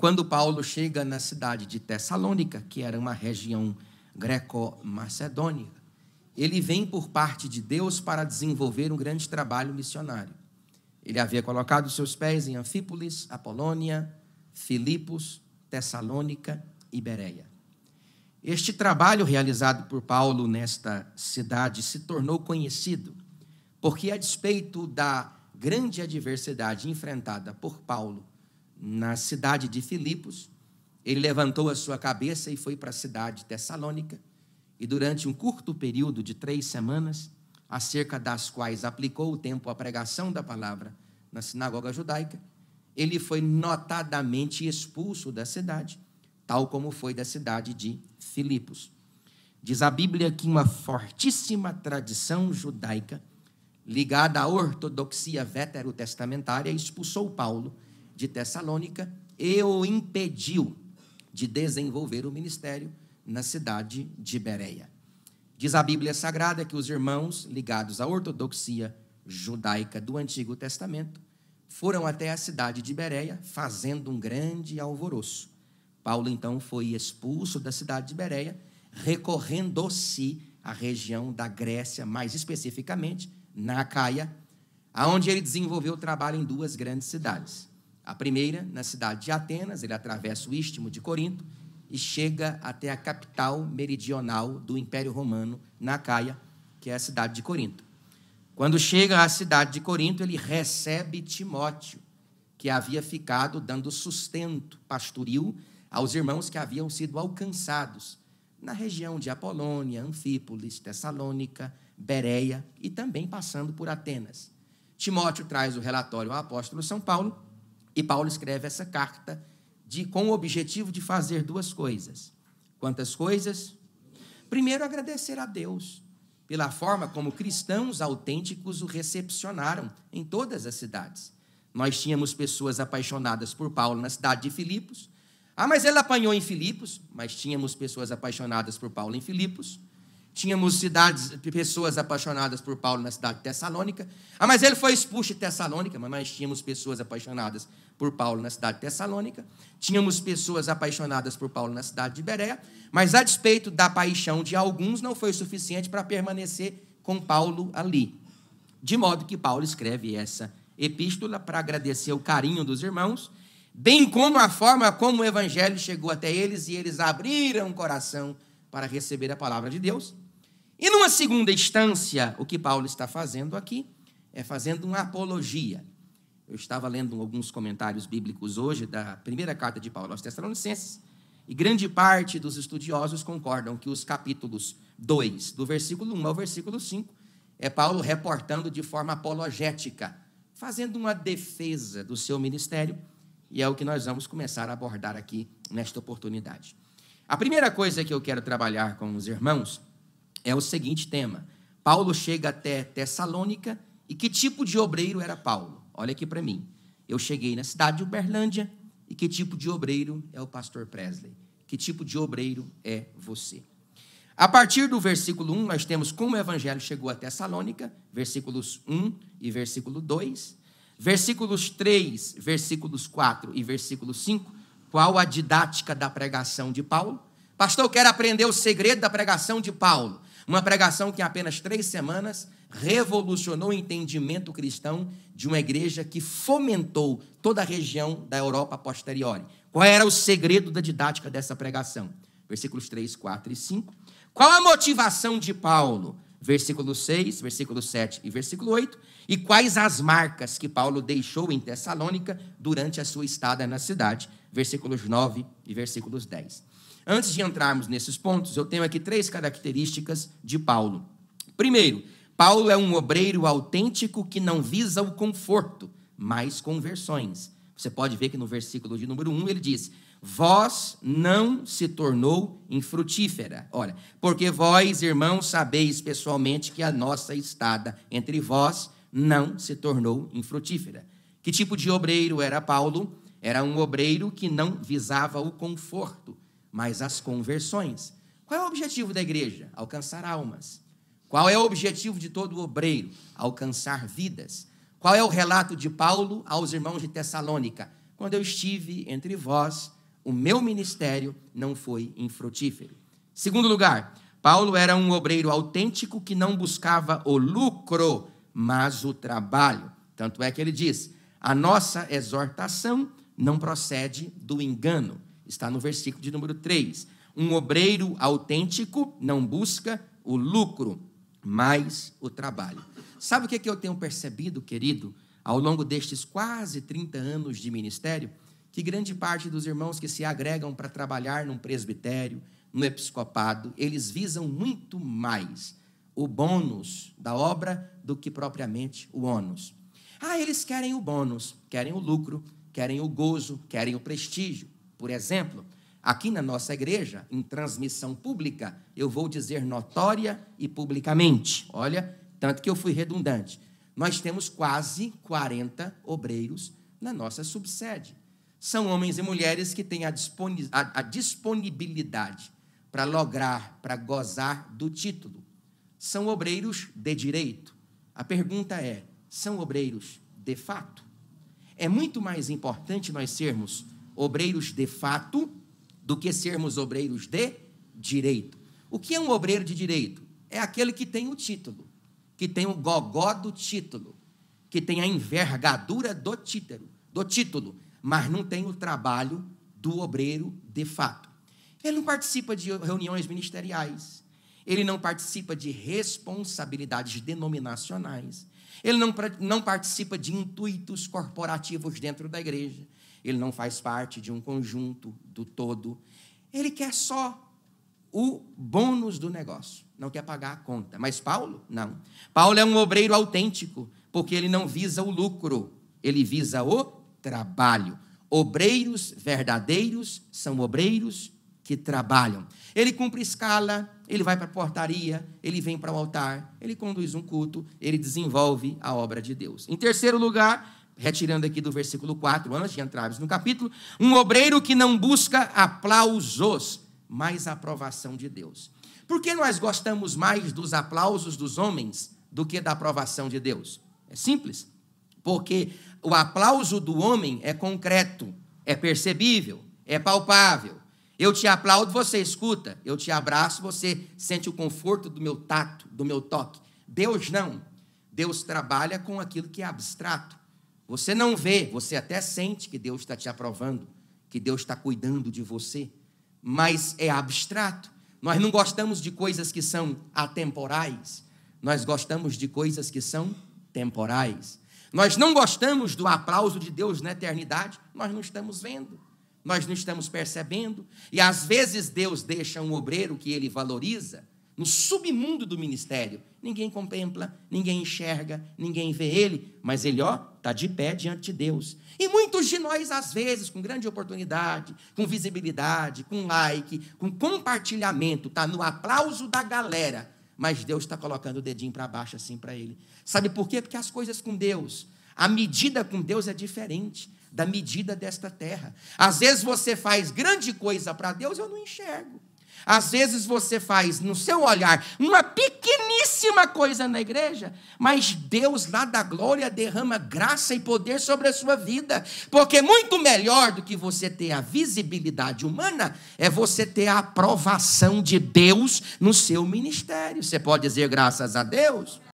Quando Paulo chega na cidade de Tessalônica, que era uma região greco-macedônica, ele vem por parte de Deus para desenvolver um grande trabalho missionário. Ele havia colocado seus pés em Anfípolis, Apolônia, Filipos, Tessalônica e Bereia. Este trabalho realizado por Paulo nesta cidade se tornou conhecido, porque, a despeito da grande adversidade enfrentada por Paulo na cidade de Filipos. Ele levantou a sua cabeça e foi para a cidade de Tessalônica. E durante um curto período de três semanas, acerca das quais aplicou o tempo à pregação da palavra na sinagoga judaica, ele foi notadamente expulso da cidade, tal como foi da cidade de Filipos. Diz a Bíblia que uma fortíssima tradição judaica, ligada à ortodoxia veterotestamentária, expulsou Paulo de Tessalônica e o impediu de desenvolver o ministério na cidade de Bereia. Diz a Bíblia Sagrada que os irmãos ligados à ortodoxia judaica do Antigo Testamento foram até a cidade de Bereia fazendo um grande alvoroço. Paulo então foi expulso da cidade de Bereia, recorrendo-se à região da Grécia, mais especificamente na Acaia, aonde ele desenvolveu trabalho em duas grandes cidades, a primeira, na cidade de Atenas, ele atravessa o istmo de Corinto e chega até a capital meridional do Império Romano, na Caia, que é a cidade de Corinto. Quando chega à cidade de Corinto, ele recebe Timóteo, que havia ficado dando sustento pastoril aos irmãos que haviam sido alcançados na região de Apolônia, Anfípolis, Tessalônica, Bereia e também passando por Atenas. Timóteo traz o relatório ao apóstolo São Paulo e Paulo escreve essa carta de, com o objetivo de fazer duas coisas. Quantas coisas? Primeiro, agradecer a Deus pela forma como cristãos autênticos o recepcionaram em todas as cidades. Nós tínhamos pessoas apaixonadas por Paulo na cidade de Filipos. Ah, mas ele apanhou em Filipos, mas tínhamos pessoas apaixonadas por Paulo em Filipos. Tínhamos cidades, pessoas apaixonadas por Paulo na cidade de Tessalônica. Ah, mas ele foi expulso de Tessalônica, mas nós tínhamos pessoas apaixonadas por Paulo na cidade de Tessalônica. Tínhamos pessoas apaixonadas por Paulo na cidade de Berea, mas a despeito da paixão de alguns, não foi suficiente para permanecer com Paulo ali. De modo que Paulo escreve essa epístola para agradecer o carinho dos irmãos, bem como a forma como o evangelho chegou até eles e eles abriram o coração para receber a palavra de Deus. E numa segunda instância, o que Paulo está fazendo aqui é fazendo uma apologia. Eu estava lendo alguns comentários bíblicos hoje da primeira carta de Paulo aos Tessalonicenses, e grande parte dos estudiosos concordam que os capítulos 2, do versículo 1 ao versículo 5, é Paulo reportando de forma apologética, fazendo uma defesa do seu ministério, e é o que nós vamos começar a abordar aqui nesta oportunidade. A primeira coisa que eu quero trabalhar com os irmãos é o seguinte tema. Paulo chega até Tessalônica e que tipo de obreiro era Paulo? Olha aqui para mim. Eu cheguei na cidade de Uberlândia e que tipo de obreiro é o pastor Presley? Que tipo de obreiro é você? A partir do versículo 1, nós temos como o evangelho chegou até Salônica, versículos 1 e versículo 2. Versículos 3, versículos 4 e versículo 5, qual a didática da pregação de Paulo? Pastor, eu quero aprender o segredo da pregação de Paulo. Uma pregação que em apenas três semanas revolucionou o entendimento cristão de uma igreja que fomentou toda a região da Europa posterior. Qual era o segredo da didática dessa pregação? Versículos 3, 4 e 5. Qual a motivação de Paulo? Versículo 6, versículo 7 e versículo 8. E quais as marcas que Paulo deixou em Tessalônica durante a sua estada na cidade? Versículos 9 e versículos 10. Antes de entrarmos nesses pontos, eu tenho aqui três características de Paulo. Primeiro, Paulo é um obreiro autêntico que não visa o conforto, mas conversões. Você pode ver que no versículo de número 1 ele diz: Vós não se tornou infrutífera. Olha, porque vós, irmãos, sabeis pessoalmente que a nossa estada entre vós não se tornou infrutífera. Que tipo de obreiro era Paulo? Era um obreiro que não visava o conforto, mas as conversões. Qual é o objetivo da igreja? Alcançar almas. Qual é o objetivo de todo obreiro? Alcançar vidas. Qual é o relato de Paulo aos irmãos de Tessalônica? Quando eu estive entre vós, o meu ministério não foi infrutífero. Segundo lugar, Paulo era um obreiro autêntico que não buscava o lucro, mas o trabalho. Tanto é que ele diz: a nossa exortação não procede do engano. Está no versículo de número 3. Um obreiro autêntico não busca o lucro, mas o trabalho. Sabe o que, é eu tenho percebido, querido, ao longo destes quase 30 anos de ministério? Que grande parte dos irmãos que se agregam para trabalhar num presbitério, no episcopado, eles visam muito mais o bônus da obra do que propriamente o ônus. Ah, eles querem o bônus, querem o lucro, querem o gozo, querem o prestígio. Por exemplo, aqui na nossa igreja, em transmissão pública, eu vou dizer notória e publicamente. Olha, tanto que eu fui redundante. Nós temos quase 40 obreiros na nossa subsede. São homens e mulheres que têm a, a disponibilidade para lograr, para gozar do título. São obreiros de direito. A pergunta é: são obreiros de fato? É muito mais importante nós sermos obreiros de fato do que sermos obreiros de direito. O que é um obreiro de direito? É aquele que tem o título, que tem o gogó do título, que tem a envergadura do título, do título, mas não tem o trabalho do obreiro de fato. Ele não participa de reuniões ministeriais, ele não participa de responsabilidades denominacionais, ele não, não participa de intuitos corporativos dentro da igreja, ele não faz parte de um conjunto, do todo. Ele quer só o bônus do negócio, não quer pagar a conta. Mas Paulo, não. Paulo é um obreiro autêntico, porque ele não visa o lucro, ele visa o trabalho. Obreiros verdadeiros são obreiros que trabalham. Ele cumpre escala, ele vai para a portaria, ele vem para o altar, ele conduz um culto, ele desenvolve a obra de Deus. Em terceiro lugar, retirando aqui do versículo 4, antes de entrarmos no capítulo, um obreiro que não busca aplausos, mas a aprovação de Deus. Por que nós gostamos mais dos aplausos dos homens do que da aprovação de Deus? É simples, porque o aplauso do homem é concreto, é percebível, é palpável. Eu te aplaudo, você escuta. Eu te abraço, você sente o conforto do meu tato, do meu toque. Deus não. Deus trabalha com aquilo que é abstrato você não vê, você até sente que Deus está te aprovando, que Deus está cuidando de você, mas é abstrato. Nós não gostamos de coisas que são atemporais, nós gostamos de coisas que são temporais. Nós não gostamos do aplauso de Deus na eternidade, nós não estamos vendo, nós não estamos percebendo. E às vezes Deus deixa um obreiro que ele valoriza no submundo do ministério. Ninguém contempla, ninguém enxerga, ninguém vê ele, mas ele, ó, está de pé diante de Deus. E muitos de nós, às vezes, com grande oportunidade, com visibilidade, com like, com compartilhamento, está no aplauso da galera, mas Deus está colocando o dedinho para baixo assim para ele. Sabe por quê? Porque as coisas com Deus, a medida com Deus é diferente da medida desta terra. Às vezes você faz grande coisa para Deus, eu não enxergo. Às vezes você faz no seu olhar uma pequena acontece uma coisa na igreja, mas Deus lá da glória derrama graça e poder sobre a sua vida, porque muito melhor do que você ter a visibilidade humana é você ter a aprovação de Deus no seu ministério. Você pode dizer graças a Deus?